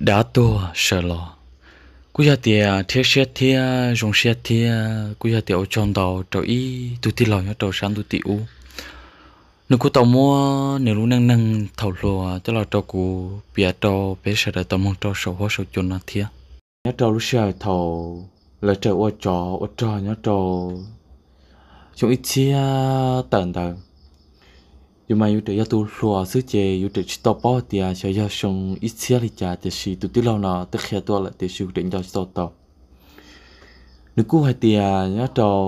đã to sợ lo cú gia thì thiết xe thì dùng xe thì cú gia thì ở trong đầu trâu y tụt ti lo nhớ trâu sáng tụt ti u nếu cú tàu mua nếu lúc năng năng thầu lúa tức là trâu cú bia trâu bé sợ là tàu mong trâu sầu hoa sầu chôn là thia nhớ trâu lúc xe thầu là trâu ô trò ô trò nhớ trâu chúng ít xe tận tận dù mà yêu trẻ tu lùa sứ chè yêu trẻ chỉ tàu bao thì à sẽ giao sông ít xia thì chả thì sự tụt lâu nào tức khi tuổi là thì sự định cho tàu tàu nếu cú hay thì à nhớ tàu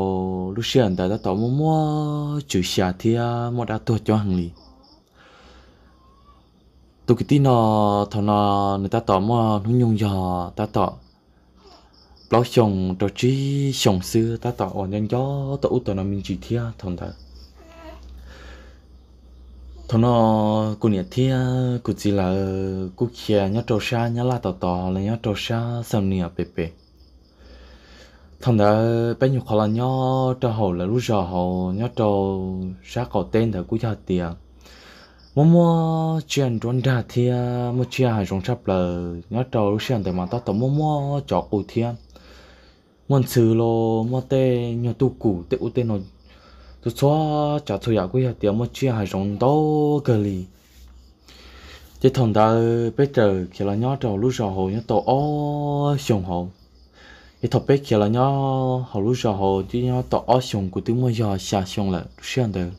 lúc xưa anh ta đã tàu mua mua chữ xia thì à mua đã tu cho hàng lì tụi cái tí nó thằng nó người ta tàu mua nó nhung giờ ta tàu lão chồng trò chí chồng xưa ta tàu ở nhân gió tàu tàu nó mình chỉ thia thằng ta thọ nó cũng nhớ thì cũng chỉ là cô kia nhớ trâu sa nhớ la tò tò là nhớ trâu sa sau nè bề bề thằng đó bây nhiêu khó là nhớ trâu hậu là lúc giờ hậu nhớ trâu sa có tên thì cô cho tiền mua mua chuyện trốn ra thì mua chuyện hàng trốn sắp là nhớ trâu lúc xem thì mà tao tao mua mua chọn cụ thiên muốn xử lo mua tên nhớ tu cụ tê u tên nó tôi xóa trả thù giả của tiền mà chia hai rồng đâu cơ lì chế thằng ta bây giờ khi là nhớ trầu lúc rồi hồ nhớ tổ ó sùng hồ chế thằng bây khi là nhớ hồ lúc rồi hồ chứ nhớ tổ ó sùng của tiếng mới giờ xa sùng là xuyên đời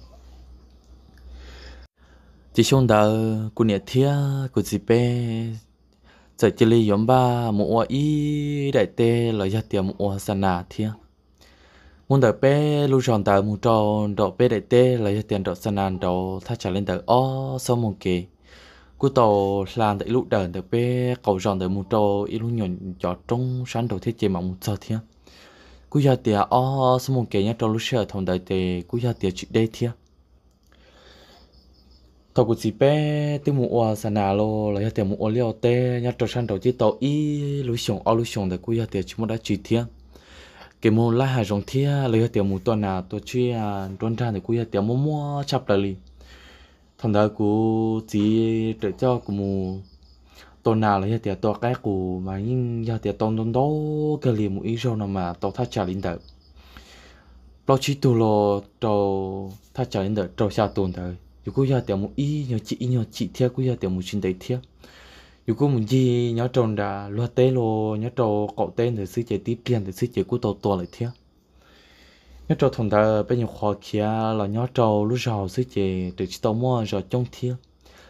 chỉ sùng đời của nhà thía của dì bé giờ chỉ lấy yếm ba mua ít đại tê là gia tiền mua sana thía muốn đợi bé lu tròn tờ một trò độ bé đại tê lấy tiền độ sân đàn độ tha trả lên tờ o sau một kỳ cú tàu làm tại lúc đợi tờ bé cầu tròn tờ một trò ít lúc nhọn cho trong sáng đầu thiết chế mà một giờ thiên cú giờ tiền o sau một kỳ nhá trò lúc sợ thằng đời tê cú giờ tiền chuyện đây thiên thầu cú chỉ bé từ mùa sân đàn à lo lấy tiền mùa liều tê nhá trò sáng đầu chỉ tàu ít lúc sòng o lúc sòng tờ cú giờ tiền chỉ muốn đã chuyện thiên cái mô la hà rong thia lấy tiểu à, à, mù tuần nào tôi chơi à tuần ra thì cú tiểu mô mua chập lại thằng đó cú chỉ để cho cái mù tuần nào lấy tiểu tôi cái cú mà nhưng giờ tiểu tuần tuần đó cái liền mù ý rồi mà tôi thắt chặt lên đầu lo chỉ tu lo trâu thắt chặt lên đầu trâu xa tuần dù cú giờ tiểu mù ý nhờ chị nhờ chị thia cú giờ tiểu mù xin đấy thia dù có muốn gì nhớ tròn đã lo tê lo nhớ trò cậu tên thì sư chế tiếp tiền thì sư chế của tàu tàu lại thế nhớ trò thằng ta bây giờ khó kia là nhớ trò lúc giàu sư chế từ chỉ tàu mua rồi trong thiếu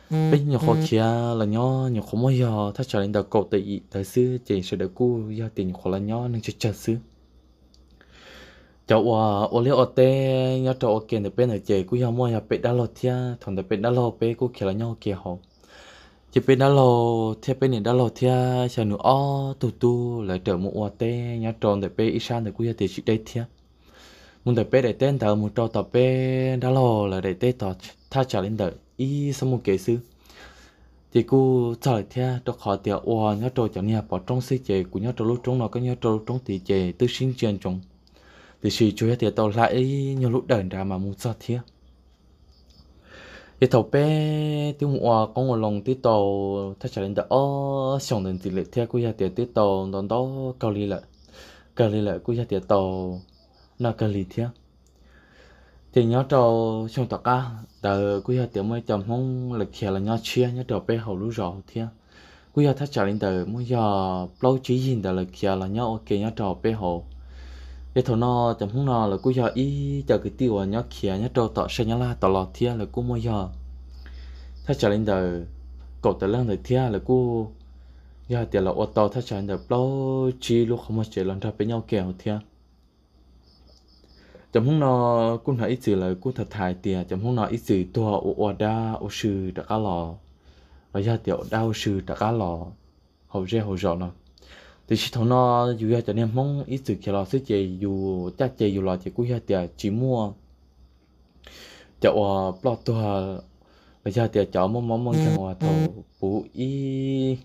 ừ, bây giờ khó ừ. kia là nhớ nhớ khó mua giờ thắt trở lên đầu cậu tự thời sư chế sẽ được cú giờ tiền khó là nhớ nên chơi chơi sư cháu à ô liu ô tê nhớ trò ô kia thì bên ở chế cú giờ mua nhà bé đã lo thiên thằng ta bé đã lo bé cú kia là nhớ kia họ chỉ bên đó lò thì bên này đó lò thì chờ nữa o tu tu lại trở một hoa tê nhá tròn để bên isan để quê thì chị đây thia muốn để bên để tên thờ một trò tập bên đó lò là để tê tỏ tha trả lên đợi y xong một kế sư thì cô trả lại thia cho khỏi tiệt hoa nhá tròn chẳng nhà bỏ trong xây chế của nhá tròn lúc trong nó có nhá tròn trong thì chế tư sinh truyền trong thì chỉ chú ý thì tao lại nhiều lúc đợi ra mà muốn sao thia thì thầu bé tiêu mua à, có một lòng tiêu tàu thay trở lên đó xong đến tỷ lệ theo của gia tiền tiêu tàu đón đó cao ly lại cao ly lại của gia tiền tàu là cao ly theo thì nhớ trâu xong tàu cá đờ của gia tiền mới chồng không lịch hè là nhớ chia nhớ trâu bé hầu lú rõ theo của gia thay trở lên đờ mới giờ lâu chỉ gì đờ lịch hè là nhớ ok nhớ trâu bé hầu cái thằng nó chấm hung nó là cú giờ ý chờ cái tiêu nhớ kia nhớ trâu tọt xe nhớ la tọt lọt thia là cú mua giờ thế trở lên đời cậu tới lần đời thia là cú giờ tiền là ô tô thế trở lên đời lâu chi luôn không mà chỉ lần ra với nhau kèo thia chấm hung nó cú nói ít gì là cú thật thải tiền chấm hung nó ít gì tua ô ô đa ô sư đã cá lò và giờ tiểu đau sư đã cá lò hầu rê hầu rõ nó thì chỉ thằng nó dù cho nên mong ít sự kia lo sẽ chơi dù chắc chơi dù lo chơi cũng hết chỉ mua chậu bắt đầu bây giờ thì chậu mong mong mong ừ, chậu ừ. thầu bù y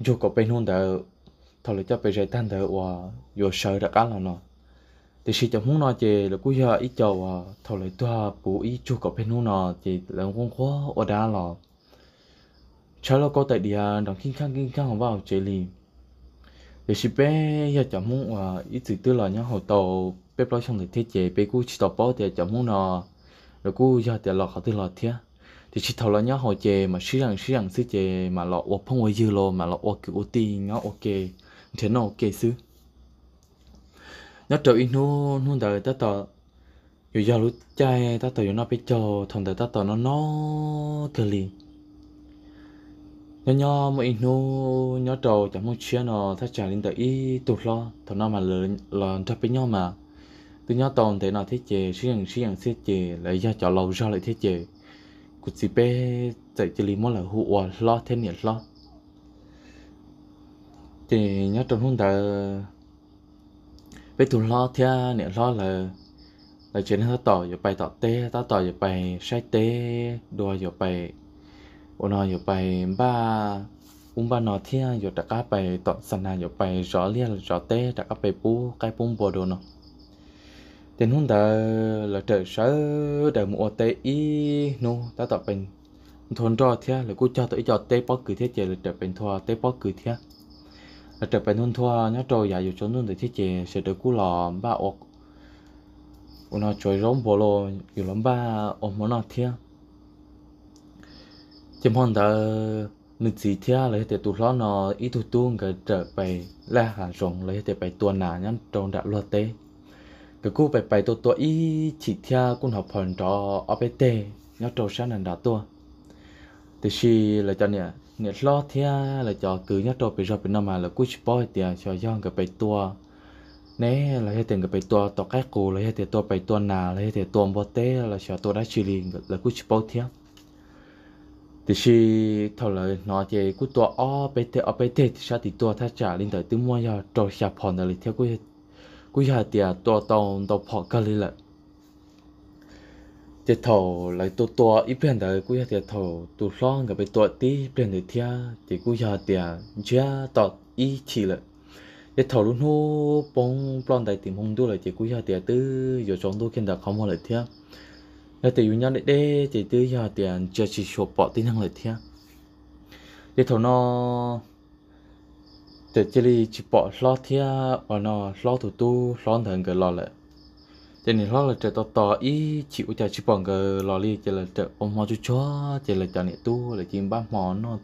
dù có bên hôn đỡ thầu lấy cho bên trái tan đỡ và dù sợ đã cá là nó thì chỉ chậu muốn nó chơi là cũng giờ ít chậu thầu lấy tua bù y dù có bên hôn nó thì là không khó ở đá lò cháu lo có tại địa đóng kinh khang kinh khang vào chơi liền 有时别要讲么啊，一直都来让后头别不想的贴姐，别顾去到包的讲么呢，如果要的老好的老贴，thì chỉ thầu là nhau họ mà sĩ rằng sĩ rằng sĩ chè mà lọ ốp phong quay dư lô mà lọ ốp kiểu ti ngó ok thế nó ok xứ nó trở in nu nu đời ta tờ giờ lúc trai ta tờ dù nó bị cho thằng đời ta nó nó thề nhỏ nhỏ mỗi nô nhỏ trầu chẳng muốn chia nó thắt chặt lên tới ít tụt lo thằng nó mà lớn là chấp với nhau mà từ nhỏ tồn thế nó thế chế suy rằng suy rằng thế chế lại ra cho lâu ra lại thế chế cuộc chỉ bé chạy chỉ lý món là hụ lo thế nhiệt lo thì nhớ trong hôm đó bé tụi lo thế nhiệt lo là là chuyện nó tỏ rồi bài tỏ tê tao tỏ rồi bài sai tê đùa rồi bài อุนอยู่ไปบ้าอุ้มบ้านนอเที่ยอยู่ตะก้าไปต่อสนาอยู่ไปจอเลียนจอเต้ตะก้าไปปูใกล้ปุ้มบัวโดนเนาะเดี๋ยวนู้นเดอเราเจอเสือเดี๋ยวมัวเตอีนู้ตาต่อเป็นทนรอเที่ยหรือกูจอตัวจอเต้ป๊อกคือเที่ยเจอเราเจอเป็นทัวเต้ป๊อกคือเที่ยเราเจอเป็นทุนทัวเนาะโจอยากอยู่จนนู้นแต่ที่เจเสือเดี๋ยวกูหลอมบ้าอกอุนอจอยร้องบัวโลอยู่ล้อมบ้าอมมันนอเที่ย chim hòn ta nữ chỉ thế lấy để tụt lót nó ít tụt tuôn cái trở về là hà rồng lấy để bài tuần nào nhắn trong đã lo tê cái cú bài bài tụt tụt ít chỉ thế cũng học phần trò ở bên tê nhớ trâu sáng nền đã tua thì khi là cho nè nè lót thế là cho cứ nhớ trâu bị rồi bên nào mà là cú boy thì cho do cái bài tua nè là để tiền cái bài tua tọt cái cù là để tiền tua bài tua nào là để tiền tua bơ tê là cho tua đã chỉ liền là cú boy thế thì khi thầu lời nó thì cứ tua o bê tê o bê tê thì sao thì tua thắt trả lên tới tư mua giờ trôi xà phòn rồi theo cú, cú giờ tiệt, tua tàu tàu phò cơ lên lại thì thầu lại tua tua ít bên tới cú giờ tiệt à, thầu tu lo cái bê tua tí bên tới thia thì cú giờ tiệt, à, chưa tọt ít chỉ lại thì thầu luôn hô bông bông đại tìm hông đua lại thì cú giờ tiệt à, tư giờ chọn đua kiến đặc không mua lại thia là tự nhiên để đê thì từ giờ tiền chưa chỉ số bỏ tính năng lợi thiên để thầu nó để chỉ đi chỉ bỏ lo thiên ở nó lo thủ tu lo thằng cái lo lại thế nên lo là trời to to ý chịu trời chỉ bỏ cái lo li chỉ là trời ông hoa chú chó chỉ là trời này tu là chim ba mỏ nó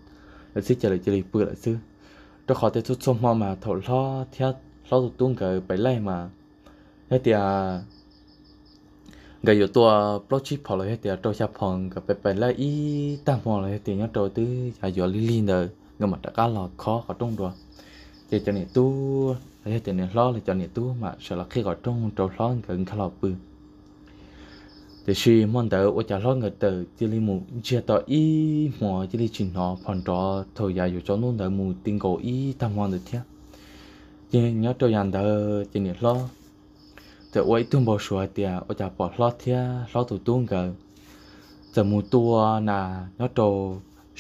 là xí chỉ là chỉ li bự là xứ đó khó thế chút xong mà thầu lo thiên lo thủ tu cái bảy lai mà thế thì à cái yếu tố blog chip họ lấy tiền trâu chạp phòng cái bề bề là ít tam mò lấy tiền nhớ trâu tứ à yếu lì lì nữa người mà đã cá lò khó có trung đó để cho nên tu lấy tiền này lo để cho nên tu mà sợ là khi có trong trâu lo cái người lò bự để khi mong đợi ở trả lo người từ chỉ li mù chia tỏ ít mò chỉ li chuyện nó phòng trò thời gian yếu cho luôn đợi mù tiền cổ ít tam mò được thế nhớ trâu dàn đợi cho nên lo จะไว้ตุ้มบ่ชัวเตียอจะปอดลอดเทียลอดตัวตุ้งเกอจะมูตัวน่ะยอดโต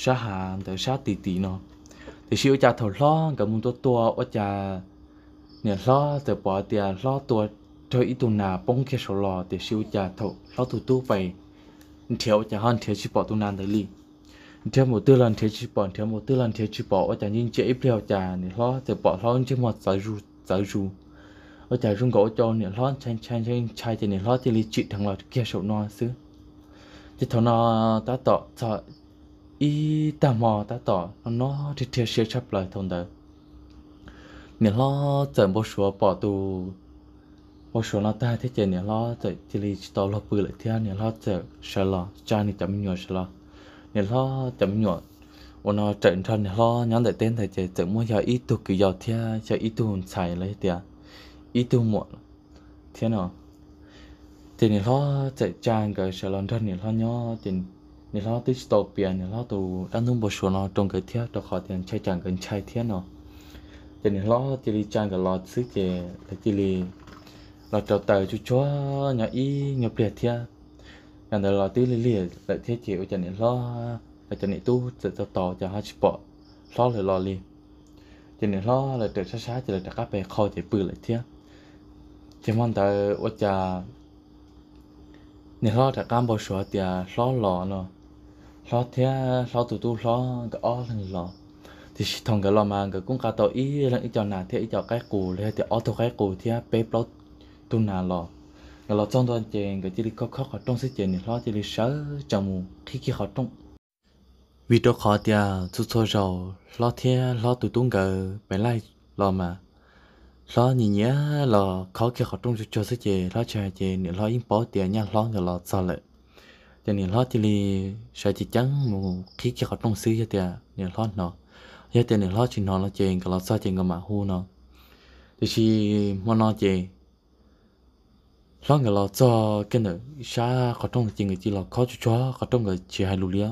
ชาหามแต่ชาตีตีเนาะแต่ชิวจะถอดลอดกับมูตัวตัวอจะเนี่ยลอดจะปอดเตียลอดตัวเธออีตุนาป้องเคสลอแต่ชิวจะถอดลอดตัวตู้ไปเทียวจะห้อนเทียวชิปอตุนานเดลี่เทียวหมดตัวลันเทียวชิปอเทียวหมดตัวลันเทียวชิปอว่าจะยิ่งเจ็บเปลี่ยวจาเนี่ยลอดจะปอดลอดจะหมดสายรูสายรู ở chả rung gỗ cho nền lót chanh chanh chanh chai thì nền lót thì lì chị thằng lọt kia sầu non xứ thì thằng nó ta tỏ tỏ ý ta mò ta tỏ nó thì thiệt sẽ chấp lại thằng đó nền lót chẳng bao sủa bỏ tù bao sủa nó ta thế chơi nền lót chẳng thì lì tao lo bự lại theo nền lót chẳng sợ lo cha nì chấm nhỏ sợ lo nền lót chấm nhỏ ủa nó trận thân nền lót nhắn lại tên thầy chơi chẳng muốn giờ ít tu kiểu giờ theo chơi ít tu xài lấy tiền ít tiêu muộn thế nào thì nên lo chạy trang cái sẽ lần thân nên lo nhó thì nên lo tới tàu biển nên lo tàu đang thung bột xuống nó trong cái thiết đó khó tiền chạy trang gần chạy thiết nó thì nên lo thì đi trang cái lo xứ thì là thì đi lo trầu tờ chú chúa nhà y nhập liệt thiết ngàn đời lo tí lì lì lại thiết chịu cho nên lo là cho nên tu sẽ cho tàu cho hai sport lo là lo liền cho nên lo là trở sát sát thì là trở các bè kho thì bự lại thiết chỉ mong tới ở nhà, nếu lo chả cam bao số thì lo lò nó lo thế lo tụ tụ lo cái ó lên lò thì thằng cái lo mà cái cũng cả tàu ý là ý cho nào thế ý cho cái cù thế thì ó tụ cái cù thì bé bao tu nào lò cái lo trong toàn chèn cái chỉ đi khóc khóc ở trong sức chèn thì lo chỉ đi sớ chồng mù khi khi họ trong vì đó khó thì chú cho rồi lo thế lo tụ tung cái bé lại lo mà lo nhìn nhá là khó kia khó trong cho sức chế lo chơi chế nữa lo yên bỏ tiền nha lo người lo sao lại cho nên lo chỉ li sẽ chỉ trắng một khí kia khó trong xứ cho tiền nên lo nó giờ tiền nên lo chỉ nó là chế cái lo sao chế cái mà hu nó thì chỉ mà nó chế lo người lo cho cái nữa xa khó trong chỉ người chỉ lo khó cho cho khó trong người chỉ hai lù lia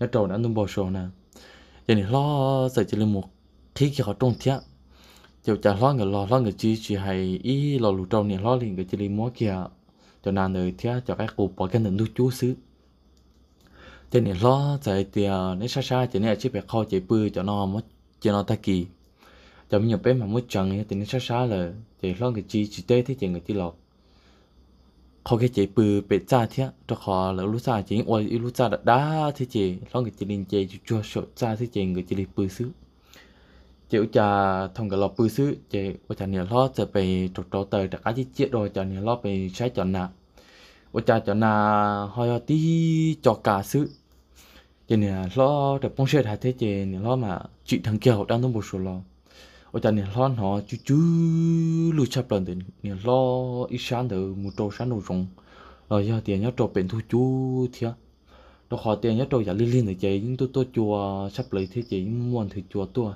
nhớ trâu đã nung bò sầu nè cho nên lo sẽ chỉ là một khí kia khó trong thiệt chiều chả lo người lo lo người chi chỉ hay ý lo lụt trâu nè lo liền người chỉ đi mua kia cho nên người thia cho cái cụ bỏ cái nền nuôi chú xứ cho nên lo tại tiền nếu xa xa cho nên chỉ phải kho chạy bự cho nó mất cho nó ta kỳ cho mình nhập bé mà mất chẳng thì nên xa xa là chạy lo người chi chỉ tê thế chạy người chỉ lo khó cái chạy bự bể cha thế cho khó là lúc xa chỉ ôi lúc xa đã thế chạy lo người chỉ liền chạy chua sợ cha thế chạy người chỉ đi bự xứ chịu cha thông cái lọ bự xứ chế ở cho nhiều lọ sẽ bị trục trọ tờ đặt cái chiếc rồi cho nhiều lọ bị sai chọn nà ở cho cho nà hơi tí cho cả xứ chế nhiều lọ để phong xe thay thế chế nhiều lọ mà chị thằng kiều đang thông một số lọ ở cha nhiều lọ nó chú chú lưu chấp lần thì nhiều lọ ít sáng từ một trâu sáng đầu rồng rồi giờ tiền nhớ trâu bền thu chú thiệt nó khó tiền nhất trâu giả liên liên để chế những tôi tôi chùa sắp lấy thế chế muốn thì chùa tôi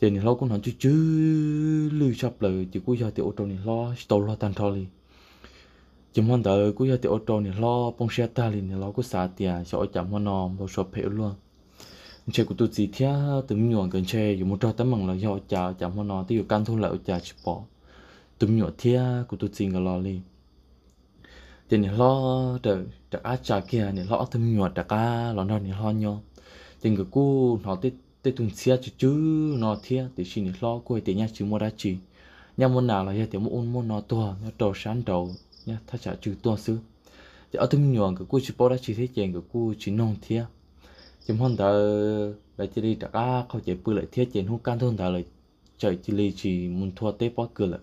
thì nó cũng nói chứ chứ lưu shop là chỉ cú giờ thì ô tô này lo tàu lo tan thôi chỉ muốn đợi cú giờ thì ô tô này lo bông xe ta liền lo cú xả tiền cho chậm hoa nó bao shop hiểu luôn chơi của tôi gì thế từ nhọn gần chơi dùng một trò tấm bằng là do chả chậm hơn nó tiêu can thu lợi chả chỉ bỏ từ nhọn thế của tôi gì người lo liền thì nè lo đợi đợi á chả kia nè lo từ nhọn đợi á lo nó nè lo nhau thì người cú nó tiếp tê tùng xia chứ chứ nó thia thì xin nên lo coi tê nhà chứ mua ra chị nhà môn nào là tê mua môn mua nó to nhà đầu sáng đầu nhà thà chả chứ to xứ thì ở thung nhọn cái cô chỉ bỏ ra chị thế chèn cái cô chỉ nông thia chấm hòn ta lại chỉ đi đặt á không chạy bự lại thia chèn hút can thôn ta lại chạy chỉ đi chỉ muốn thua tê bỏ cửa lại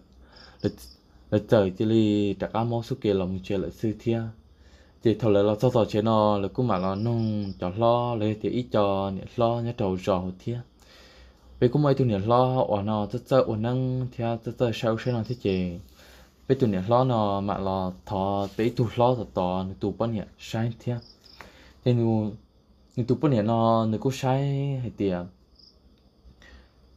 lại chạy chỉ đi đặt á mau số kia là muốn chơi lại sư thia thì thầu là lo sao sao chế nó là cũng mà là nung cho lo lấy thì ít cho nhẹ lo nhớ đầu trò hồ thia về cũng mấy tụi nhẹ lo ở nó rất rất ở năng thì rất rất sao sao nó thế chế về tụi nhẹ lo nó mà lo thọ tế tụi lo thọ to tụi bao nhẹ sai thia thì nu nu tụi bao nhẹ nó nu cũng sai hay tiệt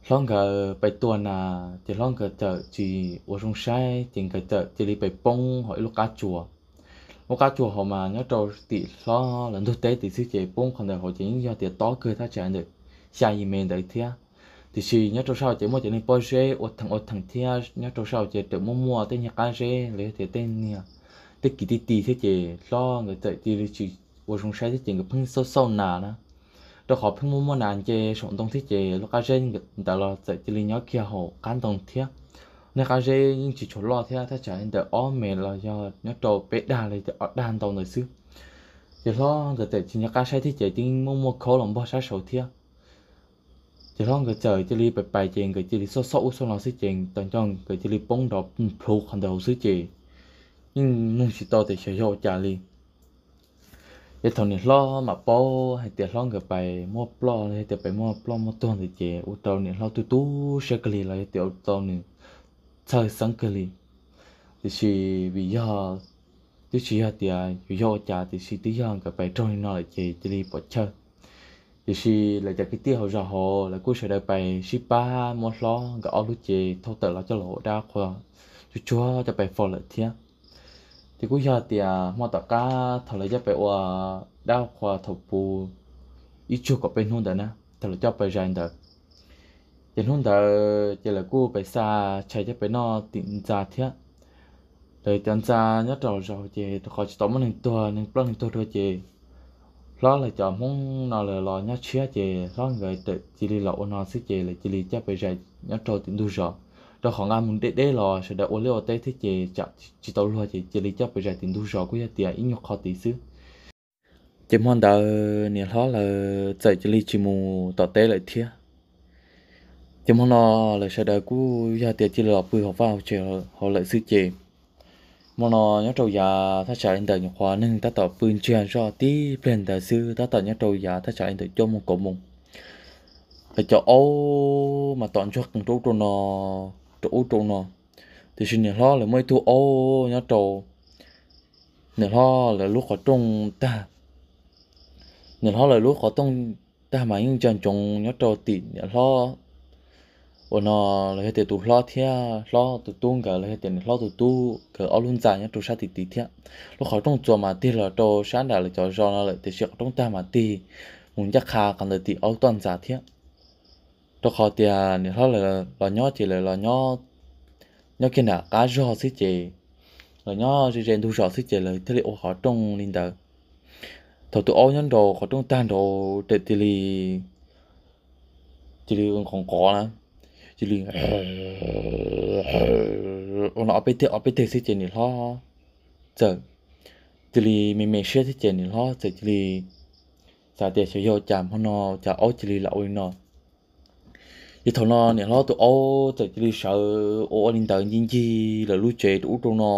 long gờ bảy tuần à thì long gờ chợ chỉ ở trong sai thì gờ chợ chỉ đi bảy bông hỏi lúc cá chùa một cái chùa họ mà nhớ trâu tỷ lo lần thực tế tỷ sư chế bốn còn đời họ chỉ do tiền tó cười ta trả được xa gì mình đấy thế thì chỉ nhớ trâu sau chỉ mua chế nên bơi Porsche ở thằng ở thằng thế nhớ trâu sau chỉ được mua mua tên nhà cái xe lấy tiền tên nha tên kỳ tỷ tỷ sư chế lo người tự tỷ chỉ ở trong xe sư chế người phun sâu sâu nà nè đó họ phun mua mua nà chế sống tông sư chế lúc cái xe người ta lo tự chỉ lấy nhớ kia họ cán tông thiếc nè các chế nhưng chỉ chỗ lo thế ta chả anh đợi ó mẹ là do nhớ trâu bé đà lại đợi đàn tàu nội xứ chỉ lo giờ để chỉ nhắc các chế thì chỉ tiếng mua mua khó lòng bao sát sầu thiệt chỉ lo cái trời chỉ li bài bài chuyện cái chỉ li số số số nó xứ chuyện toàn trong cái chỉ li bông đỏ phụ còn đầu xứ chuyện nhưng muốn chỉ to thì sẽ cho trả li giờ thằng này lo mà bao hay tiền lo cái bài mua plo hay tiền bài mua plo mua tuần thì chỉ u tàu này lo tu tu sẽ cái li là tiền u tàu này thời sáng cơ li thì chỉ vì do thì chỉ là thì vì do cha thì chỉ tí do cái bài trôi nổi là chỉ chỉ đi bỏ chơi thì chỉ là cái tiêu hậu ra hồ là cứ sẽ đợi bài ship ba một lo gõ lúc chỉ thâu tự là cho lộ đa khoa chú chúa cho bài phò lợi thiên thì cứ giờ thì mà tất cả thầu lại cho bài qua đa khoa thầu bù ít chút có bên hôn đó nè thầu là cho bài ra đó tiền hôm đó chỉ là cô phải xa chạy cho phải nó tiền ra thế đời tiền ra nhớ rồi rồi chị khỏi chỉ tóm một hình tua nên bao hình tua thôi chị lo là chọn muốn nó là lo nhớ chia chị lo người tự chỉ đi lậu nó sức chị là chỉ đi chắc phải chạy nhớ rồi tiền đu rồi đó khoảng ăn mình để để lo sẽ đã uống liệu tê thế chị chặt chỉ tao lo chị chỉ đi chắc phải chạy tiền đu rồi của gia tiền ít nhọc khó tí xứ chỉ mong đợi nhiều lo là chạy chỉ đi chỉ mù tọt tê lại thiệt chúng họ nó là sợ đời cú gia tiệt chỉ là bùi họ vào chờ họ lại sư chế mà nó nhớ trâu già ta sợ anh đời nhập khóa nên ta tỏ bùi truyền cho tí bền đời sư ta tỏ nhớ trâu già ta sợ anh đời cho một cổ mùng để cho ô mà toàn cho cùng trâu trâu nó trâu trâu nó thì xin nhớ lo là mới thu ô nhớ trâu nhớ lo là lúc họ trông ta nhớ lo là lúc họ trông ta mà những chân trông nhớ trâu tỉ nhớ lo วันน่ะเราเห็นตัวล้อเทียล้อตัวตุ้งกับเราเห็นล้อตัวตู้กับอลุนจานยังตัวชาติตีเทียเราขอต้องจวมาตีเราโตชาดาเลยจอจอเราเลยแต่เชือกต้องตามมาตีมุนยักคากันเลยตีเอาตอนจาเทียตัวขอเตียเนี่ยเราเลยเราย่อจีเลยเราย่อย่อกินอ่ะกาจอสิเจเราย่อจีเจนดูจอสิเจเลยที่เราขอต้องลินเดอร์ถอดตัวเอายันโดขอต้องตานโดเตติลีจีลีของกอนะ chỉ liền ông ờ, ờ, ờ, nó bê tê ông bê tê xí chén này lo giờ chỉ lì mình mình xé xí chén này lo giờ chỉ lì giờ để sử dụng chạm hôm nọ giờ ông chỉ lì là ông nọ thì thằng nó này lo tụi ông giờ chỉ lì sợ ông linh tử nhìn chi là lúc chơi tụi tụi nó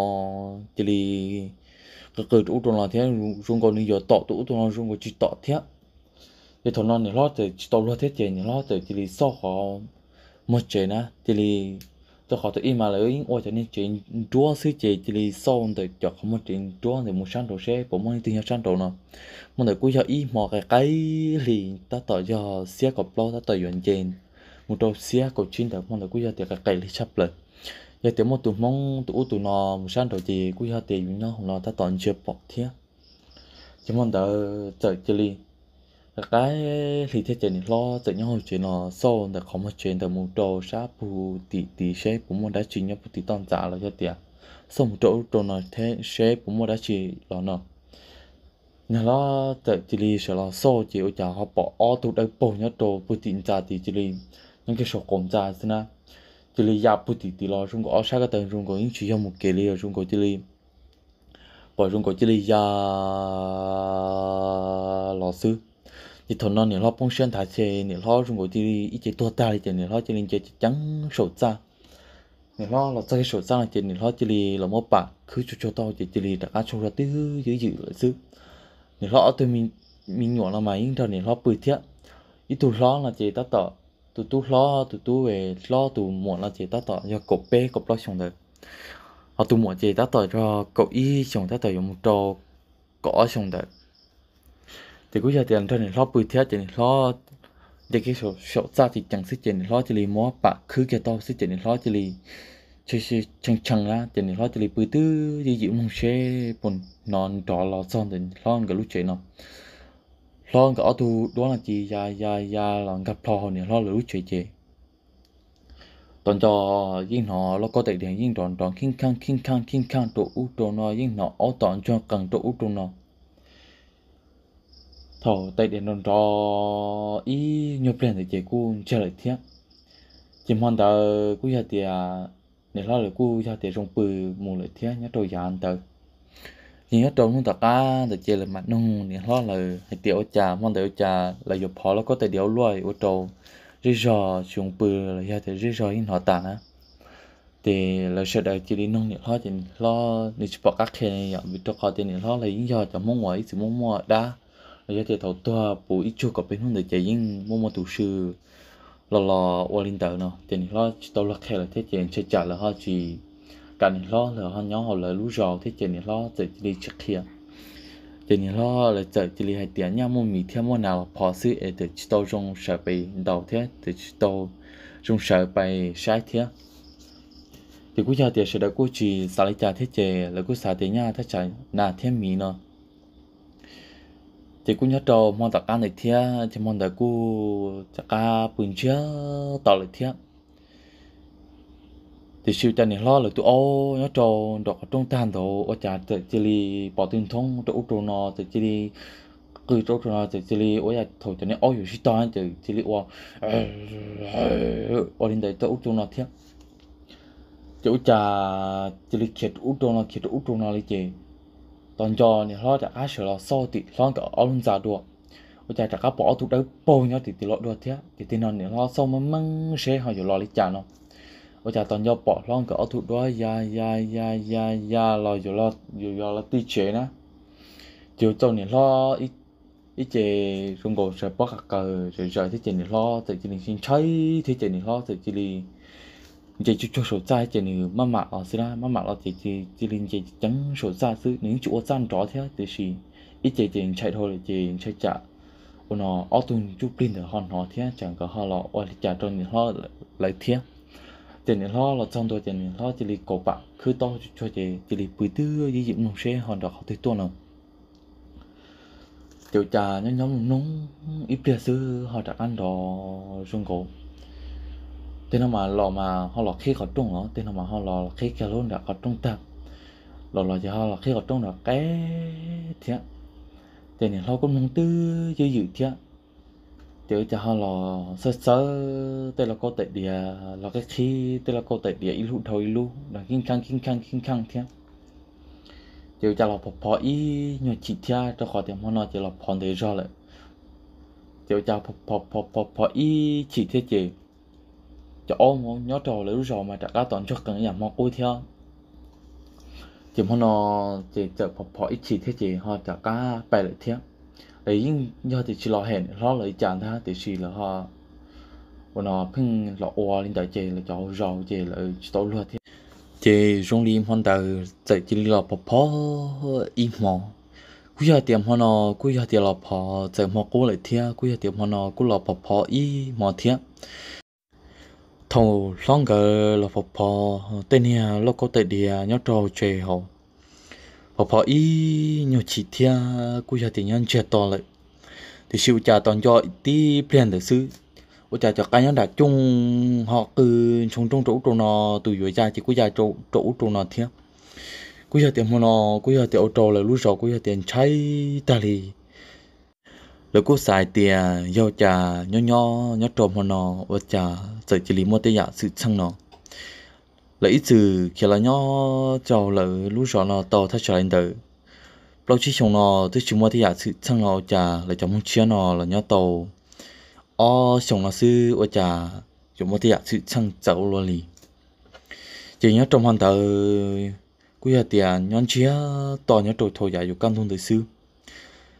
chỉ lì cái cái tụi tụi nó thế chúng còn đi giờ tọ tụi tụi nó chúng còn chỉ tọ thế thì thằng nó này lo giờ chỉ tọ lo thế chén này lo giờ chỉ lì sau họ một chế na chỉ li tôi khó tôi im mà lấy in ôi cho nên chế đua sư chế chỉ li sau thì cho không một chế đua thì một sáng đầu xe bộ môn tiếng sáng đầu nó một đời cuối cho im mò cái cái li ta tỏ cho xe cọp lo ta tỏ dọn chén một đầu xe cọp chín đầu một đời cuối cho thì cái cái li sắp lên giờ tiếng một tụi mong tụi tụi nó một sáng đầu thì cuối cho thì nó nó ta tỏ chưa bọc thiệt chỉ mong đợi trời chỉ li cái thì thế chuyện lo tự nhau chuyện nó sâu, là có một chuyện từ một chỗ sa bù tỷ tỷ xe cũng muốn đã chuyện nhau tỷ toàn giả là cho tiệt sau một chỗ chỗ nó thế xe cũng muốn đã chuyện lo nó nhà lo tự chỉ li sẽ lo sâu chỉ ở nhà họ bỏ ô tô đã bỏ nhau chỗ bù tỷ giả thì chỉ li những cái số công giả thế na chỉ li nhà bù tỷ tỷ lo chúng có sa cái tên chúng có những chuyện một cái li chúng có chỉ li bỏ chúng có chỉ li nhà lo sư thì thằng nó nhiều lo bông xuyên thả xe nhiều lo rồi ngồi đi ít chế tua ta thì nhiều lo chỉ linh chế trắng sổ ra nhiều lo là chơi sổ ra thì nhiều lo chỉ là một bạc cứ cho cho to thì chỉ là cá chung ra tứ giữ giữ lại xứ nhiều lo tôi mình mình nhỏ là mà yên thằng nhiều lo bự thiệt ít tụ lo là chế tao tỏ tụ tụ lo tụ tụ về lo tụ muộn là chế tao tỏ do cột bê cột lo xong rồi họ tụ muộn chế tao tỏ cho cậu y xong tao tỏ dùng một trò cỏ xong rồi thì cũng giờ thì anh cho nên lo bự thế cho nên lo để cái số số ra thì chẳng sức cho nên lo chỉ lì mua bạc cứ cái to sức cho nên lo chỉ lì chơi chơi chăng chăng ra cho nên lo chỉ lì bự tư gì gì mong xe bồn non đó lo son thì lo cái lúc chơi nó lo cái auto đó là gì ya ya ya là gặp lo này lo là lúc chơi chơi tuần cho yên họ lo có thể điện yên tuần tuần kinh khang kinh khang kinh khang tổ u tổ nó yên họ ở tuần cho cần tổ u tổ nó thổ tay điện non trò ý nhập lên để chế cu chơi lại thiệt chỉ mong đợi cu giờ thì à, để lo lại cu giờ thì trong bự mù lại thiệt nhớ trâu giàn tờ nhìn nhớ trong không tờ cá để chơi lại mặt nung để lo lại hay tiểu cha mong đợi cha là dục họ là có thể điều loài ở trong rì rò xuống bự là giờ thì rì rò in họ tàn á thì là sẽ đợi chỉ đi nông nghiệp lo chỉ lo để chụp các khe này bị cho họ để lo là những giờ cho mong ngoài sự mong mỏi đã giờ thì thầu tua bù ít chưa có bên hôm để chạy những mô mô tụ sư lò lò qua linh tờ nó tiền lo tao lo khe là tiền chơi trả là họ chỉ cả nên lo là họ nhóm họ là lú rò thế tiền lo chạy đi chắc kia tiền lo là chạy đi hai tiền nhau mua mì theo mua nào là bỏ sư ở từ tao trong sợ đầu thế từ tao trong sợ bị sai thế thì cũng giờ tiền sẽ đã cố chỉ xả lấy trả thế chè là cố xả tiền nha thế chạy nà thêm mì nó thì cũng nhớ trò mong tất cả này thia thì mong tất cô tất cả buồn chia tỏ lại thia thì siêu chân này lo là tụi ô nhớ trò đọc trong tan đồ ở nhà tự chỉ li bỏ tiền thông út chỗ nó tự chỉ li cứ chỗ chỗ nó tự chỉ li ở nhà thôi cho nên ô hiểu gì toàn tự chỉ li ô ô đến đây chỗ chỗ nó thia chỗ chả chỉ li kiệt chỗ nó út chỗ nó li chơi tòn giò này lo chả cá sửa lo so thì lo cả ông già đùa bây giờ chả cá bỏ tụt đấy bồ nhau thì thì lo đùa thế thì thì nó này lo so mà măng xe họ rồi lo lịch trả nó bây giờ tòn giò bỏ lo cả tụt đó ya ya ya ya ya lo rồi lo rồi lo ti chế nữa chiều sau này lo ít ít chế không có sẽ bắt cờ rồi rồi thế chế này lo thì chỉ nên xin chơi thì chế này lo thì chỉ chị chú cho số trai chị nữ mà mặc ở xưa mà mặc là chị chị chị linh chị chẳng sổ trai xứ nếu chú ở gian rõ thế thì gì ít chị chị chạy thôi chị chạy chạy ôn nó ở tuần chú bình được hòn họ thế chẳng có họ là ở chạy trong những họ lại thế chị nữ họ là trong tôi chị nữ họ chị lì cổ bạc cứ to cho chị chị lì bự tư với những nông xe hòn đó họ thấy tuần nào tiểu trà nhóm nhóm nóng ít bia xứ họ đã ăn đó rung cổ tên nó mà lò mà họ lò khi họ trung nó tên nó mà họ lò khi cái luôn đã họ trung ta lò lò thì họ lò khi họ trung là cái thế tên này họ cũng nông tư dữ dữ thế tiểu cho họ lò sơ sơ tên là cô tệ địa là cái khi tên là cô tệ địa ilu thôi ilu là kinh khăng kinh khăng kinh khăng thế tiểu cho lò phò phò y nhờ chị thế cho khỏi tiền họ nói cho lò phò để rồi lại tiểu cho phò phò phò phò phò y chị thế chị cho ôm nhớ trò lấy rồi mà trả cá toàn cho cần nhà mò côi theo chỉ muốn nó chỉ chợ phò phò ít chỉ thế chỉ họ trả cá bè lại theo đấy nhưng do thì chỉ lo hẹn lo lấy chán tha thì chỉ là họ và nó phun lọ oa lên tại chị là cho rồi chế là tổ luật thế chị rong lim hòn tàu tại chỉ là phò phò im mò cú giờ tiệm hòn nó cú giờ tiệm lọ phò chợ mò cô lại theo cú giờ tiệm hòn nó cú lọ phò phò im mò theo thầu long gờ là phò phò tên nhà nó có tệ địa nhớ trò chè họ phò phò ý nhớ chỉ thia cú gia tiền nhân chè to lại thì siêu trà toàn cho tí plan được sư ủa trà cho cá nhân đã chung họ cứ chung trong chỗ chỗ nó từ dưới ra chỉ cú gia chỗ chỗ chỗ nó thia cú gia tiền mua nó cú gia tiền ô tô là lúc rồi cú gia tiền cháy ta liền แล้วกูสายเตียยาวจะย่อย่อย่อจมหัวนอว่าจะใส่จิลิมัวเตียสืช่างนอแล้วอีสื่อเขียนละย่อจาวเลยรู้สอนอต่อทัชเลนเดอร์เราชี้ชงนอที่ชิมัวเตียสืช่างนอจะเลยจะมุ่งเชียนอละย่อโตอ้อชงนอซื้อว่าจะชิมัวเตียสืช่างเจ้าลลีจีย่อจมหันเตอร์กูอยากเตียย้อนเชียต่อย่อโตโทยาอยู่กันทุ่งเตยซื้อ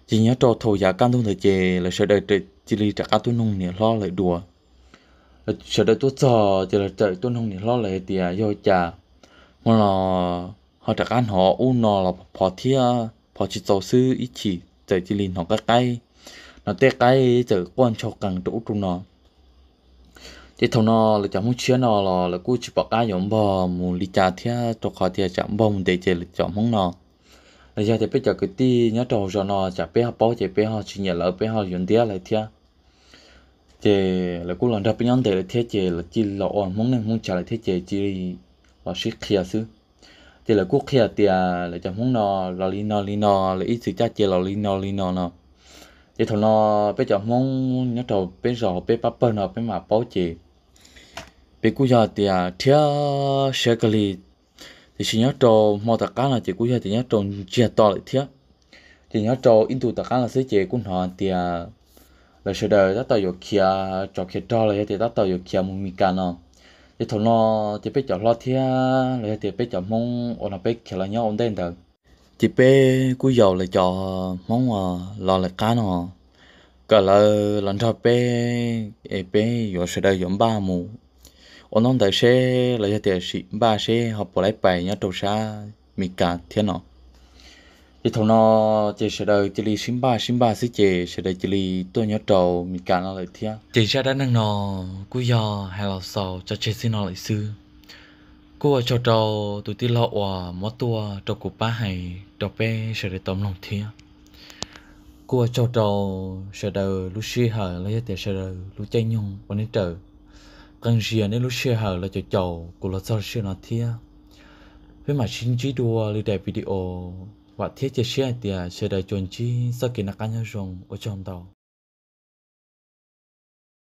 chỉ nhớ trò thầu giả can thu thời chè là sợ đời chỉ lì trả cá tu nông nè lo lại đùa sợ đợi tu sò chỉ là trời tu nông nè lo lại tiề do cha mà là họ trả ăn họ u nò là họ thia họ chỉ tàu sư ít chỉ trời chỉ lì họ các cây nó tê cây trời quan cho càng trụ trung nó thì thầu nó là chẳng muốn chia nó là là cứ chỉ bỏ cá giống bò mù lì chả thia cho họ thia chẳng bông để chơi là chẳng mong nó là giờ thì bây giờ cái ti nhớ trầu cho nó chả bé học bao chả bé học chỉ nhận lỡ bé học dùng tiền lại thia thì là cũng lần đầu bên nhau thì là thế chỉ là chỉ lọ mong này mong trả lại thế chỉ chỉ là sĩ kia xứ thì là quốc kia thì là chẳng muốn nó là li nó li nó là ít sự cha chỉ là li nó li nó nó thì thằng nó bây giờ mong nhớ trầu bây giờ bé bắp bơ nó bé mà bao chỉ bé cũng giờ thì theo sẽ cái thì chỉ nhớ trò mò tất cả là chỉ của chỉ nhớ trò chia to lại thiết chỉ nhớ trò in tu tất cả là sẽ chỉ của họ thì à, là sẽ đợi đã tạo được kia cho kia to lại thì đã tạo được kia một mi cả nó thì thằng nó chỉ biết cho lo thiết lại thì biết cho mong ôn là biết kia à, là nhau ôn đen được chỉ biết của giàu là cho mong lo lại cá nó cả là lần sau bé bé giờ sẽ đợi giống ba mù là sĩ ba học lấy bài đầu xa cả thiên 我弄到些那些电视，把些好不来摆，人家都啥没干天了。thì thằng nó chơi sẽ đợi chơi li xin ba xin ba sẽ chơi sẽ đợi chơi li tôi nhớ trầu mình cả nó lại thia chơi ra đã năng nọ cú giờ hay là sau cho chơi xin nó lại sư cú ở cho trầu tụi ti lọ hòa mót tua trầu của ba hay trầu bé sẽ đợi tóm lòng thia cú ở cho trầu sẽ đợi lúc xí hở lấy để sẽ đợi lúc chơi nhung bọn đi trời cần gì nên lúc xe hở là chầu chầu của là sao xe nó thia với mà xin chỉ đùa lưu đẹp video và thiết chế xe thì sẽ à, đợi chuẩn chi sau khi nó cá nhân rồng ở trong tàu